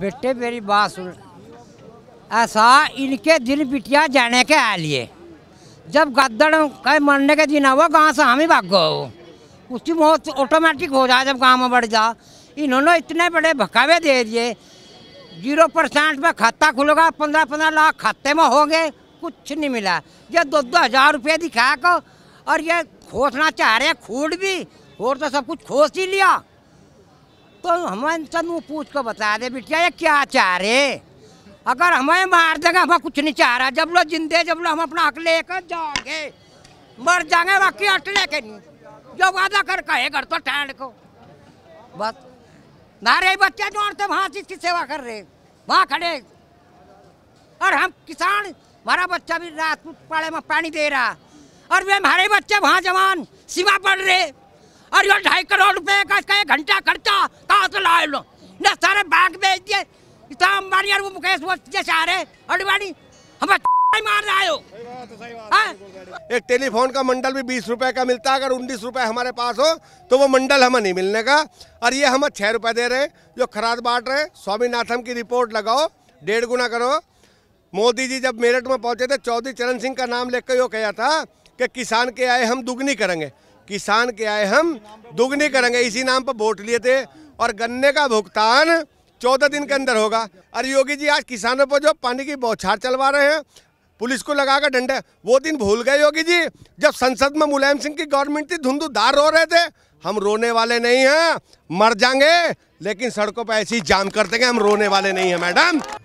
बेटे मेरी बात सुन ऐसा इनके दिन बिटिया जाने के आ लिए जब गद्दड़ कहीं मरने के दिन आओ गाँव से हम ही भाग गए उसकी मौत ऑटोमेटिक हो जाए जब गाँव में बढ़ जा इन्होंने इतने बड़े भकावे दे दिए जीरो परसेंट में खाता खुलेगा पंद्रह पंद्रह लाख खाते में हो गए कुछ नहीं मिला ये दो दो हज़ार रुपये दिखा कर और ये खोसना चाह रहे खूट भी और तो सब कुछ खोस ही लिया तो हमारे सब पूछ कर बता दे बिटिया ये क्या चाह रहे अगर हमें मार देगा हमें कुछ नहीं चाह रहा जब लोग जिंदे जब लोग हम अपना हक लेकर जाओगे मर जाएंगे बाकी हट लेके नहीं जो वादा कर कहे घर तो ठंड को बस ना बच्चे दौड़ते वहाँ चीज की सेवा कर रहे वहाँ खड़े और हम किसान हमारा बच्चा भी रात को पाड़े में पानी दे रहा और वे हमारे बच्चे वहाँ जवान सीमा पड़ रहे और ये ढाई करोड़ रुपए का अडवाणी और वो मुकेश वो जैसे आ रहे अडवाणी हम मार रहा हो हाँ? एक टेलीफोन का मंडल भी बीस रुपए का मिलता है अगर उन्नीस रुपए हमारे पास हो तो वो मंडल हमें नहीं मिलने का और ये हमें छः रुपए दे रहे हैं जो खराद बांट रहे हैं स्वामीनाथम की रिपोर्ट लगाओ डेढ़ गुना करो मोदी जी जब मेरठ में पहुंचे थे चौधरी चरण सिंह का नाम लेकर यो कहा था कि किसान के आए हम दुगनी करेंगे किसान के आए हम दुगनी करेंगे इसी नाम पर वोट लिए थे और गन्ने का भुगतान चौदह दिन के अंदर होगा अरे योगी जी आज किसानों पर जो पानी की बौछार चलवा रहे हैं पुलिस को लगाकर डंडे वो दिन भूल गए योगी जी जब संसद में मुलायम सिंह की गवर्नमेंट थी धुंधुधार रो रहे थे हम रोने वाले नहीं हैं मर जाएंगे लेकिन सड़कों पर ऐसे ही जाम कर देंगे हम रोने वाले नहीं हैं मैडम